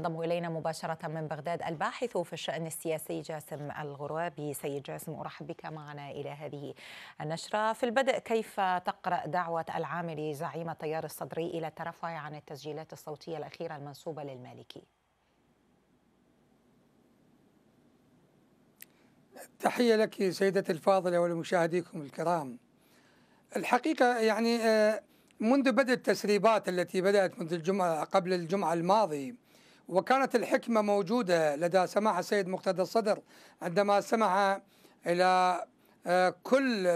ينضم الينا مباشره من بغداد الباحث في الشان السياسي جاسم الغرابي سيد جاسم ارحب بك معنا الى هذه النشره في البدء كيف تقرا دعوه العامل زعيم التيار الصدري الى الترفع عن التسجيلات الصوتيه الاخيره المنسوبه للمالكي تحيه لك سيدتي الفاضله ولمشاهديكم الكرام الحقيقه يعني آه، منذ بدء التسريبات التي بدات منذ الجمعه قبل الجمعه الماضي وكانت الحكمة موجودة لدى سماحة السيد مقتدى الصدر عندما سمح إلى آه، كل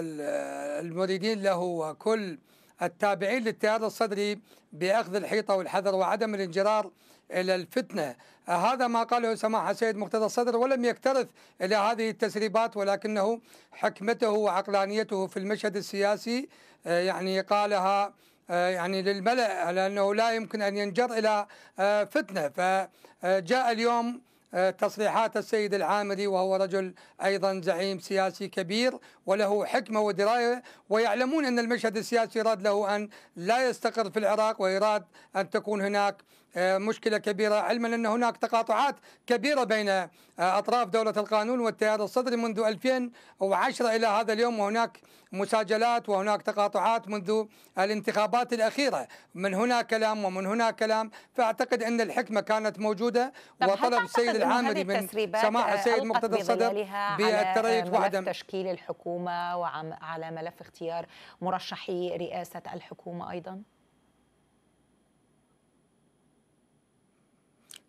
المريدين له وكل التابعين للتيار الصدري بأخذ الحيطة والحذر وعدم الانجرار إلى الفتنة هذا ما قاله سماحة السيد مقتدى الصدر ولم يكترث إلى هذه التسريبات ولكنه حكمته وعقلانيته في المشهد السياسي آه، يعني قالها آه، يعني للملأ على أنه لا يمكن أن ينجر إلى آه، فتنة فجاء اليوم آه، تصريحات السيد العامري وهو رجل ايضا زعيم سياسي كبير وله حكمه ودرايه ويعلمون ان المشهد السياسي يراد له ان لا يستقر في العراق ويراد ان تكون هناك آه، مشكلة كبيرة علما أن هناك تقاطعات كبيرة بين آه، أطراف دولة القانون والتيار الصدري منذ 2010 إلى هذا اليوم وهناك مساجلات وهناك تقاطعات منذ الانتخابات الأخيرة من هنا كلام ومن هنا كلام فأعتقد أن الحكمة كانت موجودة وطلب السيد العامري من سماح السيد مقتدى الصدر بالتريث وعدم تشكيل الحكومة وعلى ملف اختيار مرشحي رئاسة الحكومة أيضا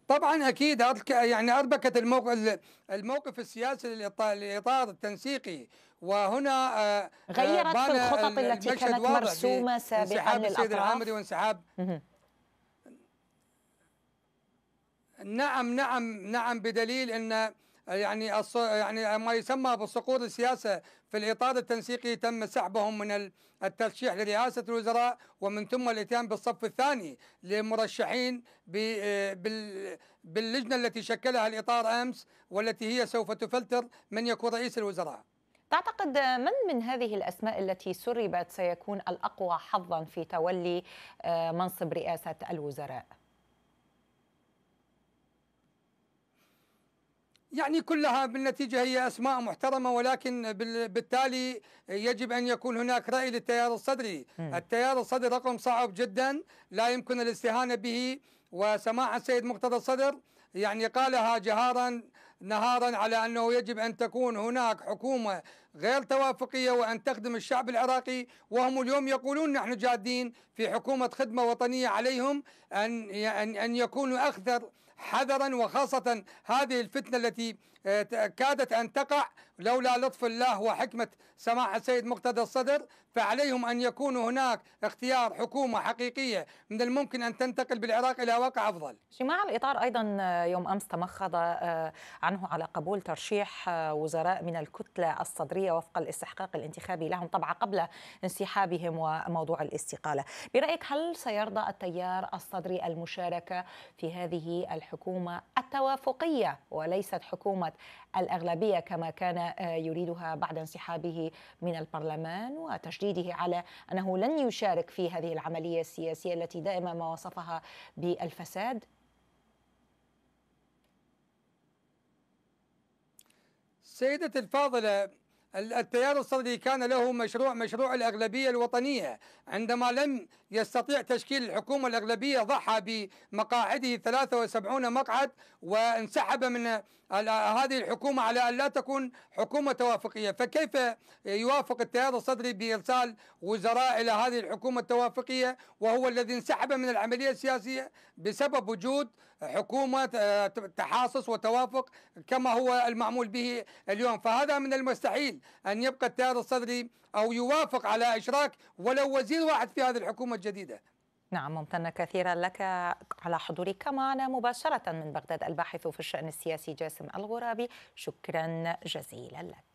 طبعا اكيد يعني اربكت الموقف الموقف السياسي للاطار التنسيقي وهنا آه، غيرت في الخطط التي كانت مرسومه سابقا انسحاب السيد العامري وانسحاب نعم نعم نعم بدليل ان يعني يعني ما يسمى بالصقور السياسة في الإطار التنسيقي تم سحبهم من الترشيح لرئاسة الوزراء ومن ثم الإتيان بالصف الثاني لمرشحين باللجنة التي شكلها الإطار أمس والتي هي سوف تفلتر من يكون رئيس الوزراء تعتقد من من هذه الاسماء التي سربت سيكون الاقوى حظا في تولي آه، منصب رئاسه الوزراء؟ يعني كلها بالنتيجة هي أسماء محترمة ولكن بالتالي يجب أن يكون هناك رأي للتيار الصدري م. التيار الصدري رقم صعب جدا لا يمكن الاستهانة به وسماع السيد مقتدى الصدر يعني قالها جهارا نهارا على انه يجب ان تكون هناك حكومه غير توافقيه وان تخدم الشعب العراقي وهم اليوم يقولون نحن جادين في حكومه خدمه وطنيه عليهم ان ان ان يكونوا اكثر حذرا وخاصة هذه الفتنة التي آه، كادت أن تقع لولا لطف الله وحكمة سماحة السيد مقتدى الصدر فعليهم أن يكون هناك اختيار حكومة حقيقية من الممكن أن تنتقل بالعراق إلى واقع أفضل شماع الإطار أيضا يوم أمس تمخض آه، عنه على قبول ترشيح آه، وزراء من الكتلة الصدرية وفق الاستحقاق الانتخابي لهم طبعا قبل انسحابهم وموضوع الاستقالة برأيك هل سيرضى التيار الصدري المشاركة في هذه الحكومة التوافقية وليست حكومة الأغلبية كما كان يريدها بعد انسحابه من البرلمان وتشديده على انه لن يشارك في هذه العمليه السياسيه التي دائما ما وصفها بالفساد سيدتي الفاضلة التيار الصدري كان له مشروع مشروع الأغلبية الوطنية عندما لم يستطيع تشكيل الحكومة الأغلبية ضحى بمقاعده 73 مقعد وانسحب من هذه الحكومة على أن لا تكون حكومة توافقية فكيف يوافق التيار الصدري بإرسال وزراء إلى هذه الحكومة التوافقية وهو الذي انسحب من العملية السياسية بسبب وجود حكومة آه، تحاصص وتوافق كما هو المعمول به اليوم فهذا من المستحيل أن يبقى التيار الصدري أو يوافق على إشراك ولو وزير واحد في هذه الحكومة الجديدة نعم ممتنة كثيرا لك على حضورك معنا مباشرة من بغداد الباحث في الشأن السياسي جاسم الغرابي شكرا جزيلا لك